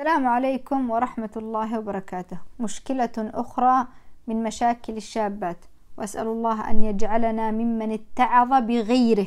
السلام عليكم ورحمة الله وبركاته مشكلة أخرى من مشاكل الشابات وأسأل الله أن يجعلنا ممن اتعظ بغيره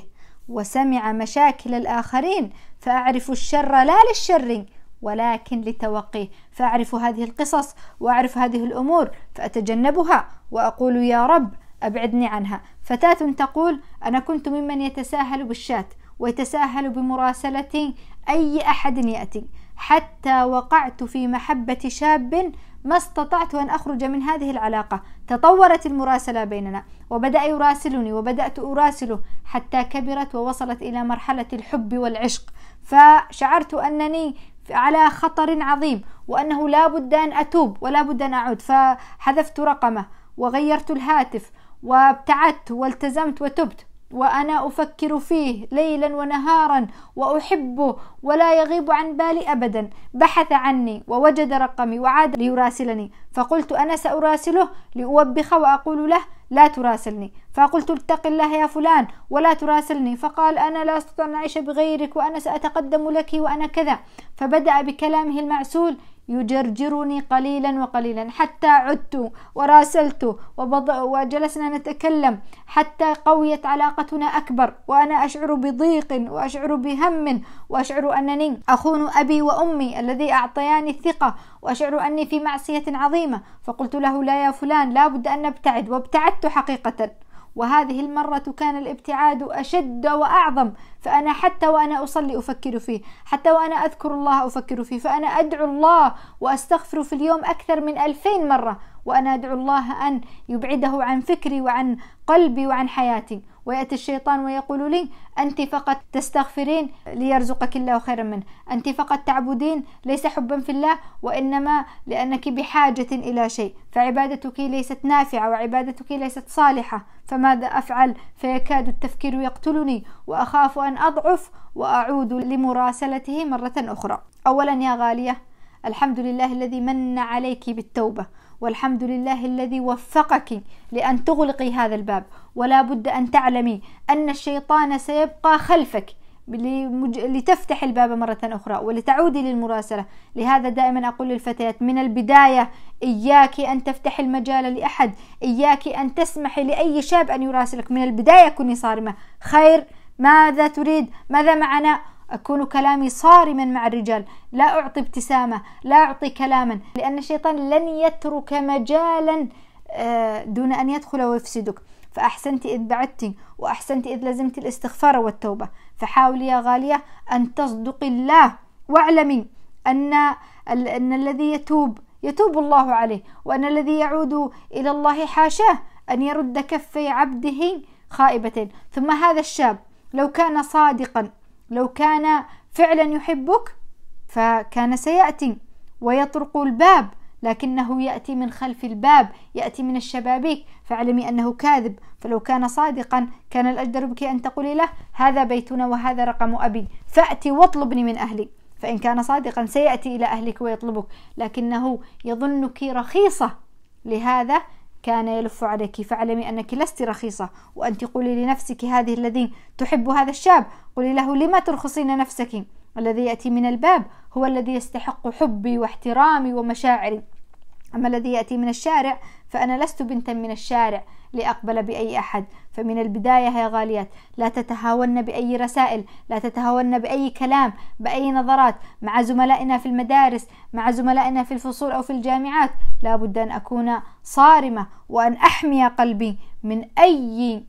وسمع مشاكل الآخرين فأعرف الشر لا للشر ولكن لتوقيه فأعرف هذه القصص وأعرف هذه الأمور فأتجنبها وأقول يا رب أبعدني عنها فتاة تقول أنا كنت ممن يتساهل بالشات ويتساهل بمراسلة أي أحد يأتي حتى وقعت في محبة شاب ما استطعت أن أخرج من هذه العلاقة تطورت المراسلة بيننا وبدأ يراسلني وبدأت أراسله حتى كبرت ووصلت إلى مرحلة الحب والعشق فشعرت أنني على خطر عظيم وأنه لا بد أن أتوب ولا بد أن أعود فحذفت رقمه وغيرت الهاتف وابتعدت والتزمت وتبت وانا افكر فيه ليلا ونهارا واحبه ولا يغيب عن بالي ابدا بحث عني ووجد رقمي وعاد ليراسلني فقلت انا ساراسله لاوبخ واقول له لا تراسلني فقلت اتق الله يا فلان ولا تراسلني فقال انا لا استطيع ان اعيش بغيرك وانا ساتقدم لك وانا كذا فبدا بكلامه المعسول يجرجرني قليلا وقليلا حتى عدت وراسلت وجلسنا نتكلم حتى قويت علاقتنا أكبر وأنا أشعر بضيق وأشعر بهم وأشعر أنني أخون أبي وأمي الذي أعطياني الثقة وأشعر أني في معصية عظيمة فقلت له لا يا فلان لا بد أن نبتعد وابتعدت حقيقة وهذه المرة كان الابتعاد أشد وأعظم فأنا حتى وأنا أصلي أفكر فيه حتى وأنا أذكر الله أفكر فيه فأنا أدعو الله وأستغفر في اليوم أكثر من ألفين مرة وأنا أدعو الله أن يبعده عن فكري وعن قلبي وعن حياتي ويأتي الشيطان ويقول لي أنت فقط تستغفرين ليرزقك الله خيرا منه أنت فقط تعبدين ليس حبا في الله وإنما لأنك بحاجة إلى شيء فعبادتك ليست نافعة وعبادتك ليست صالحة فماذا أفعل فيكاد التفكير يقتلني وأخاف أن أضعف وأعود لمراسلته مرة أخرى أولا يا غالية الحمد لله الذي من عليك بالتوبة والحمد لله الذي وفقك لأن تغلقي هذا الباب ولا بد أن تعلمي أن الشيطان سيبقى خلفك لتفتح الباب مرة أخرى ولتعودي للمراسلة لهذا دائما أقول للفتيات من البداية إياك أن تفتح المجال لأحد إياك أن تسمحي لأي شاب أن يراسلك من البداية كوني صارمة خير ماذا تريد ماذا معنا أكون كلامي صارما مع الرجال لا أعطي ابتسامة لا أعطي كلاما لأن الشيطان لن يترك مجالا آه، دون أن يدخل ويفسدك فأحسنت إذ بعدت وأحسنت إذ لزمت الاستغفار والتوبة فحاولي يا غالية أن تصدقي الله واعلمي أن, أن الذي يتوب يتوب الله عليه وأن الذي يعود إلى الله حاشاه أن يرد كفي عبده خائبتين ثم هذا الشاب لو كان صادقا لو كان فعلا يحبك فكان سيأتي ويطرق الباب لكنه يأتي من خلف الباب يأتي من الشبابيك فاعلمي أنه كاذب فلو كان صادقا كان الأجدر بك أن تقولي له هذا بيتنا وهذا رقم أبي فأتي واطلبني من أهلي فإن كان صادقا سيأتي إلى أهلك ويطلبك لكنه يظنك رخيصة لهذا كان يلف عليك فاعلمي أنك لست رخيصة وأنت قولي لنفسك هذه الذي تحب هذا الشاب قولي له لما ترخصين نفسك الذي يأتي من الباب هو الذي يستحق حبي واحترامي ومشاعري أما الذي يأتي من الشارع فأنا لست بنتا من الشارع لأقبل بأي أحد فمن البداية يا غاليات لا تتهاون بأي رسائل لا تتهاون بأي كلام بأي نظرات مع زملائنا في المدارس مع زملائنا في الفصول أو في الجامعات لا بد أن أكون صارمة وأن أحمي قلبي من أي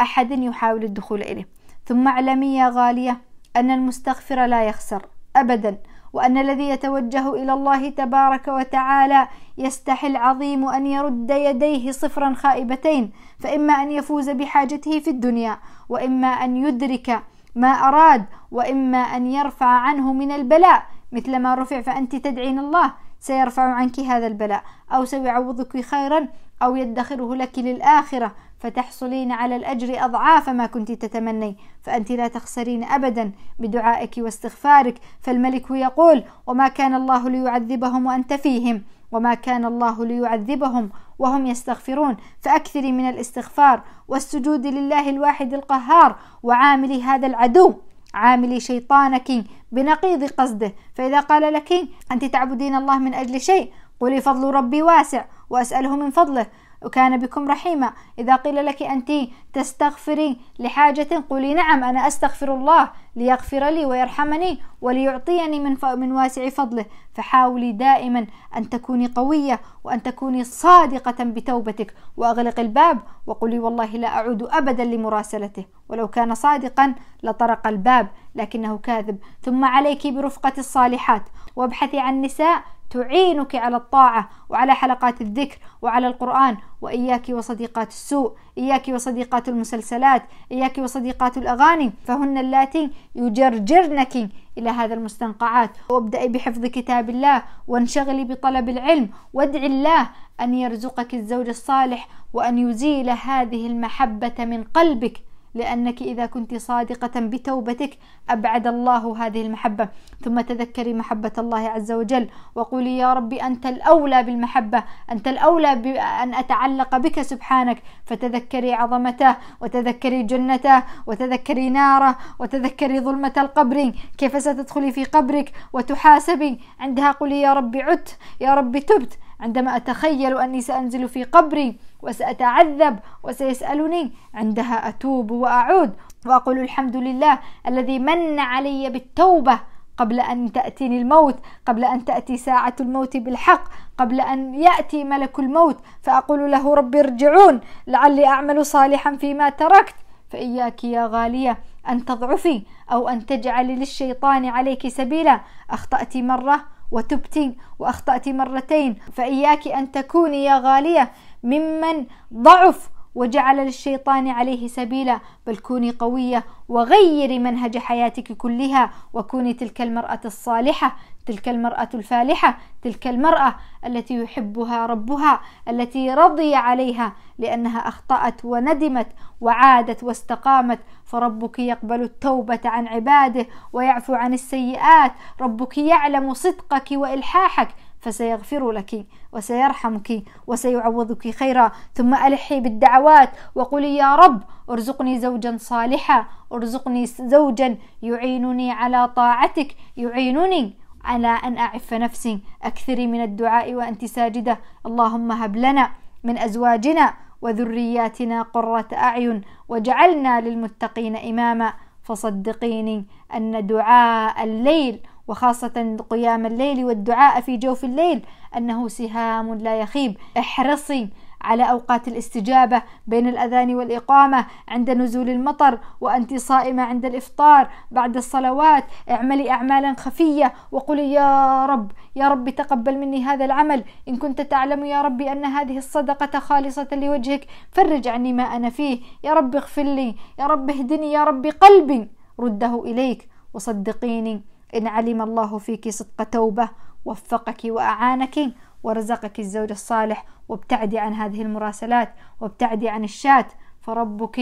أحد يحاول الدخول إليه ثم اعلمي يا غالية أن المستغفر لا يخسر أبدا وأن الذي يتوجه إلى الله تبارك وتعالى يستحي العظيم أن يرد يديه صفرا خائبتين فإما أن يفوز بحاجته في الدنيا وإما أن يدرك ما أراد وإما أن يرفع عنه من البلاء مثل ما رفع فأنت تدعين الله سيرفع عنك هذا البلاء أو سيعوضك خيرا أو يدخره لك للآخرة فتحصلين على الأجر أضعاف ما كنت تتمني فأنت لا تخسرين أبدا بدعائك واستغفارك فالملك يقول وما كان الله ليعذبهم وأنت فيهم وما كان الله ليعذبهم وهم يستغفرون فأكثري من الاستغفار والسجود لله الواحد القهار وعامل هذا العدو عاملي شيطانك بنقيض قصده فإذا قال لك أنت تعبدين الله من أجل شيء قولي فضل ربي واسع وأسأله من فضله وكان بكم رحيما إذا قيل لك أنت تستغفري لحاجة قولي نعم أنا أستغفر الله ليغفر لي ويرحمني وليعطيني من, ف... من واسع فضله فحاولي دائما أن تكوني قوية وأن تكوني صادقة بتوبتك وأغلق الباب وقولي والله لا أعود أبدا لمراسلته ولو كان صادقا لطرق الباب لكنه كاذب ثم عليك برفقة الصالحات وابحثي عن نساء تعينك على الطاعة وعلى حلقات الذكر وعلى القرآن وإياك وصديقات السوء إياك وصديقات المسلسلات إياك وصديقات الأغاني فهن اللاتي يجرجرنك إلى هذا المستنقعات وابدأي بحفظ كتاب الله وانشغلي بطلب العلم وادعي الله أن يرزقك الزوج الصالح وأن يزيل هذه المحبة من قلبك لأنك إذا كنت صادقة بتوبتك أبعد الله هذه المحبة ثم تذكري محبة الله عز وجل وقولي يا ربي أنت الأولى بالمحبة أنت الأولى بأن أتعلق بك سبحانك فتذكري عظمته وتذكري جنته وتذكري ناره وتذكري ظلمة القبر كيف ستدخلي في قبرك وتحاسبي عندها قولي يا ربي عدت يا ربي تبت عندما أتخيل أني سأنزل في قبري وسأتعذب وسيسألني عندها أتوب وأعود وأقول الحمد لله الذي من علي بالتوبة قبل أن تأتيني الموت قبل أن تأتي ساعة الموت بالحق قبل أن يأتي ملك الموت فأقول له ربي ارجعون لعلي أعمل صالحا فيما تركت فإياك يا غالية أن تضعفي أو أن تجعلي للشيطان عليك سبيلا أخطأت مرة وتبتي وأخطأت مرتين فإياك أن تكوني يا غالية ممن ضعف وجعل للشيطان عليه سبيلا بل كوني قوية وغيري منهج حياتك كلها وكوني تلك المرأة الصالحة تلك المرأة الفالحة تلك المرأة التي يحبها ربها التي رضي عليها لأنها أخطأت وندمت وعادت واستقامت فربك يقبل التوبة عن عباده ويعفو عن السيئات ربك يعلم صدقك وإلحاحك فسيغفر لك وسيرحمك وسيعوضك خيرا ثم ألحي بالدعوات وقولي يا رب ارزقني زوجا صالحا ارزقني زوجا يعينني على طاعتك يعينني على أن أعف نفسي أكثري من الدعاء وأنت ساجدة اللهم هب لنا من أزواجنا وذرياتنا قرة أعين واجعلنا للمتقين إماما فصدقيني أن دعاء الليل وخاصة قيام الليل والدعاء في جوف الليل أنه سهام لا يخيب احرصي على أوقات الاستجابة بين الأذان والإقامة عند نزول المطر وأنت صائمة عند الإفطار بعد الصلوات اعملي أعمالا خفية وقولي يا رب يا رب تقبل مني هذا العمل إن كنت تعلم يا رب أن هذه الصدقة خالصة لوجهك فرج عني ما أنا فيه يا رب اغفر لي يا رب اهدني يا رب قلبي رده إليك وصدقيني إن علم الله فيك صدق توبة وفقك وأعانك ورزقك الزوج الصالح وابتعدي عن هذه المراسلات وابتعدي عن الشات فربك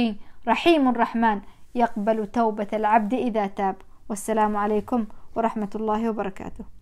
رحيم رحمن يقبل توبة العبد إذا تاب والسلام عليكم ورحمة الله وبركاته